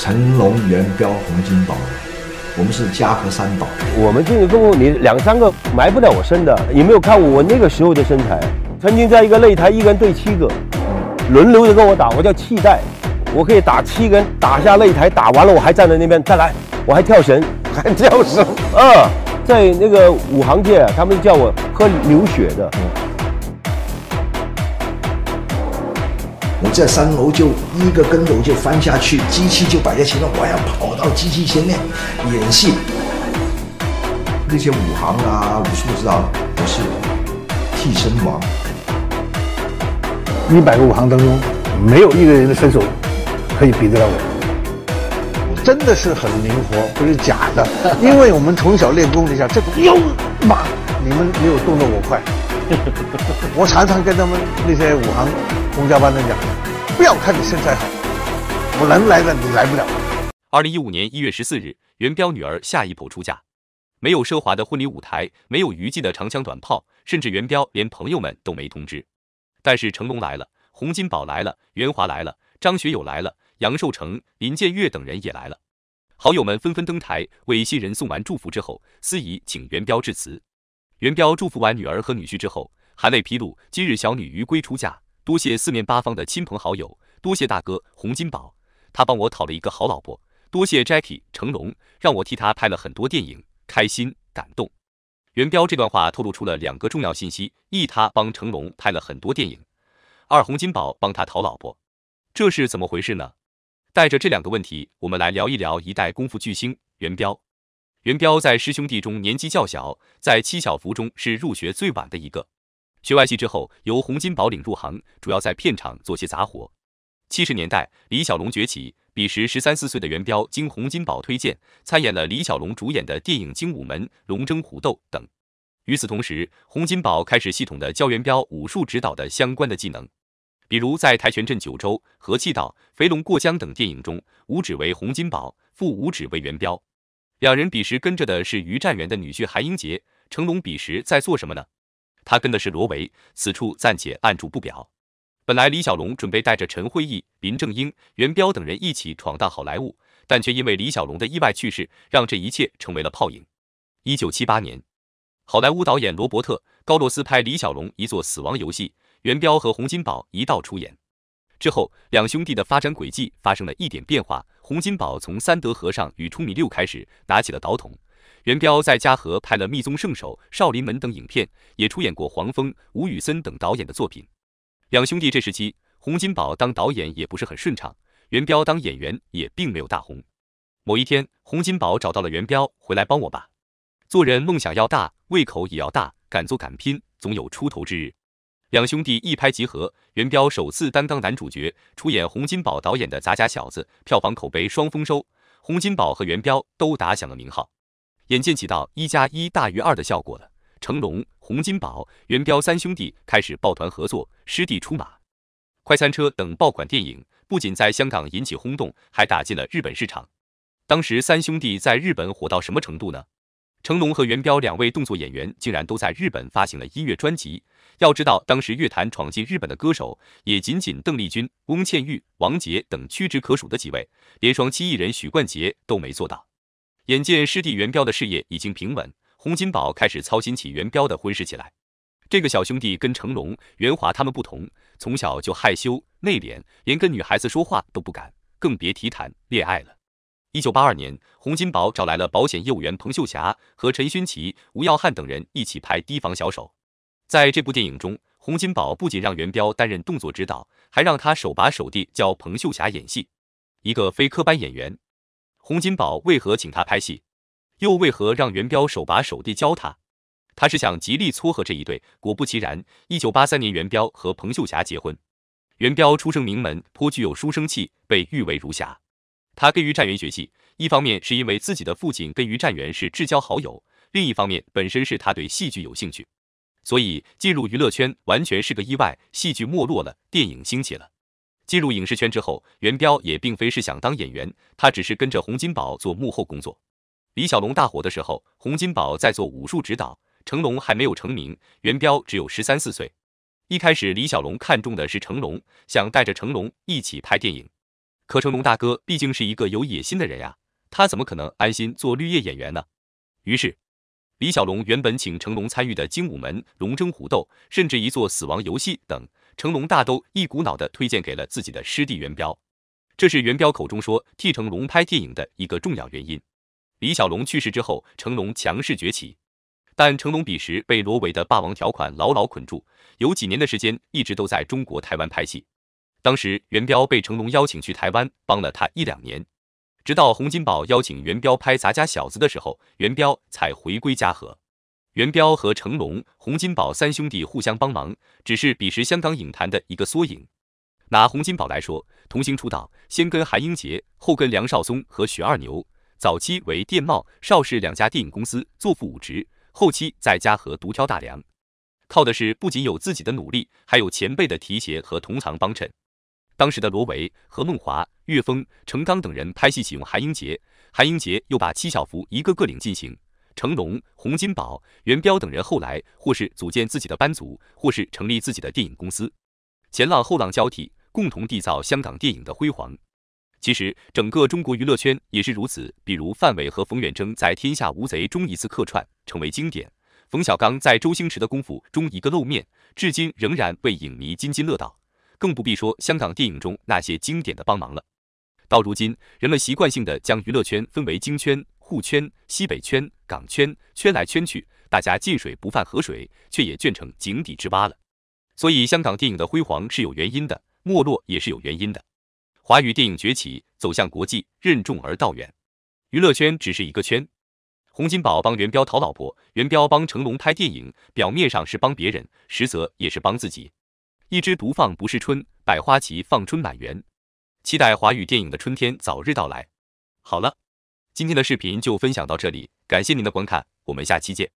成龙、元彪、洪金宝，我们是家和三宝。我们进去之后，你两三个埋不了我身的。有没有看我那个时候的身材？曾经在一个擂台，一个人对七个，轮流的跟我打。我叫气带，我可以打七个人，打下擂台，打完了我还站在那边再来，我还跳绳，还跳绳。嗯，在那个武行界，他们叫我喝牛血的。我在三楼就一个跟头就翻下去，机器就摆在前面，我要跑到机器前面演戏。那些武行啊、武术指导我是替身王，一百个武行当中没有一个人的身手可以比得了我。真的是很灵活，不是假的，因为我们从小练功底下，这个哟妈，你们没有动作我快。我常常跟他们那些武行、公交班的讲，不要看你身材好，我能来的你来不了。二零一五年一月十四日，元彪女儿夏一普出嫁，没有奢华的婚礼舞台，没有娱记的长枪短炮，甚至元彪连朋友们都没通知。但是成龙来了，洪金宝来了，元华来了，张学友来了，杨受成、林建岳等人也来了。好友们纷纷登台为新人送完祝福之后，司仪请元彪致辞。元彪祝福完女儿和女婿之后，含泪披露今日小女余归出嫁，多谢四面八方的亲朋好友，多谢大哥洪金宝，他帮我讨了一个好老婆，多谢 Jackie 成龙，让我替他拍了很多电影，开心感动。元彪这段话透露出了两个重要信息：一，他帮成龙拍了很多电影；二，洪金宝帮他讨老婆。这是怎么回事呢？带着这两个问题，我们来聊一聊一代功夫巨星元彪。元彪在师兄弟中年纪较小，在七小福中是入学最晚的一个。学完戏之后，由洪金宝领入行，主要在片场做些杂活。七十年代，李小龙崛起，彼时十三四岁的元彪经洪金宝推荐，参演了李小龙主演的电影《精武门》《龙争虎斗》等。与此同时，洪金宝开始系统的教元彪武术指导的相关的技能，比如在《跆拳镇九州》《和气道》《肥龙过江》等电影中，五指为洪金宝，副五指为元彪。两人彼时跟着的是于占元的女婿韩英杰。成龙彼时在做什么呢？他跟的是罗维，此处暂且按住不表。本来李小龙准备带着陈慧仪、林正英、元彪等人一起闯荡好莱坞，但却因为李小龙的意外去世，让这一切成为了泡影。一九七八年，好莱坞导演罗伯特·高罗斯拍李小龙一座死亡游戏》，元彪和洪金宝一道出演。之后，两兄弟的发展轨迹发生了一点变化。洪金宝从三德和尚与冲米六开始拿起了导筒，元彪在嘉禾拍了《密宗圣手》《少林门》等影片，也出演过黄蜂、吴宇森等导演的作品。两兄弟这时期，洪金宝当导演也不是很顺畅，元彪当演员也并没有大红。某一天，洪金宝找到了元彪，回来帮我吧。做人梦想要大，胃口也要大，敢做敢拼，总有出头之日。两兄弟一拍即合，元彪首次担当男主角，出演洪金宝导演的《杂家小子》，票房口碑双丰收，洪金宝和元彪都打响了名号，眼见起到一加一大于二的效果了。成龙、洪金宝、元彪三兄弟开始抱团合作，师弟出马，《快餐车》等爆款电影不仅在香港引起轰动，还打进了日本市场。当时三兄弟在日本火到什么程度呢？成龙和元彪两位动作演员竟然都在日本发行了音乐专辑。要知道，当时乐坛闯进日本的歌手也仅仅邓丽君、翁倩玉、王杰等屈指可数的几位，连双栖艺人许冠杰都没做到。眼见师弟元彪的事业已经平稳，洪金宝开始操心起元彪的婚事起来。这个小兄弟跟成龙、元华他们不同，从小就害羞内敛，连跟女孩子说话都不敢，更别提谈恋爱了。一九八二年，洪金宝找来了保险业务员彭秀霞和陈勋奇、吴耀汉等人一起拍《提防小手》。在这部电影中，洪金宝不仅让元彪担任动作指导，还让他手把手地教彭秀霞演戏。一个非科班演员，洪金宝为何请他拍戏，又为何让元彪手把手地教他？他是想极力撮合这一对。果不其然，一九八三年，元彪和彭秀霞结婚。元彪出生名门，颇具有书生气，被誉为儒侠。他跟于占元学习，一方面是因为自己的父亲跟于占元是至交好友，另一方面本身是他对戏剧有兴趣，所以进入娱乐圈完全是个意外。戏剧没落了，电影兴起了。进入影视圈之后，元彪也并非是想当演员，他只是跟着洪金宝做幕后工作。李小龙大火的时候，洪金宝在做武术指导，成龙还没有成名，元彪只有十三四岁。一开始李小龙看中的是成龙，想带着成龙一起拍电影。可成龙大哥毕竟是一个有野心的人呀，他怎么可能安心做绿叶演员呢？于是，李小龙原本请成龙参与的《精武门》《龙争虎斗》，甚至一座《死亡游戏》等，成龙大都一股脑的推荐给了自己的师弟元彪。这是元彪口中说替成龙拍电影的一个重要原因。李小龙去世之后，成龙强势崛起，但成龙彼时被罗维的霸王条款牢牢捆住，有几年的时间一直都在中国台湾拍戏。当时元彪被成龙邀请去台湾，帮了他一两年，直到洪金宝邀请元彪拍《杂家小子》的时候，元彪才回归嘉禾。元彪和成龙、洪金宝三兄弟互相帮忙，只是彼时香港影坛的一个缩影。拿洪金宝来说，童星出道，先跟韩英杰，后跟梁少松和许二牛，早期为电贸、邵氏两家电影公司做副武职，后期在嘉禾独挑大梁，靠的是不仅有自己的努力，还有前辈的提携和同行帮衬。当时的罗维、何梦华、岳峰、程刚等人拍戏启用韩英杰，韩英杰又把戚小福一个个领进行。成龙、洪金宝、元彪等人后来或是组建自己的班组，或是成立自己的电影公司，前浪后浪交替，共同缔造香港电影的辉煌。其实整个中国娱乐圈也是如此，比如范伟和冯远征在《天下无贼》中一次客串成为经典，冯小刚在周星驰的《功夫》中一个露面，至今仍然为影迷津津乐道。更不必说香港电影中那些经典的帮忙了。到如今，人们习惯性的将娱乐圈分为京圈、沪圈、西北圈、港圈，圈来圈去，大家近水不犯河水，却也圈成井底之蛙了。所以，香港电影的辉煌是有原因的，没落也是有原因的。华语电影崛起，走向国际，任重而道远。娱乐圈只是一个圈。洪金宝帮元彪讨老婆，元彪帮成龙拍电影，表面上是帮别人，实则也是帮自己。一枝独放不是春，百花齐放春满园。期待华语电影的春天早日到来。好了，今天的视频就分享到这里，感谢您的观看，我们下期见。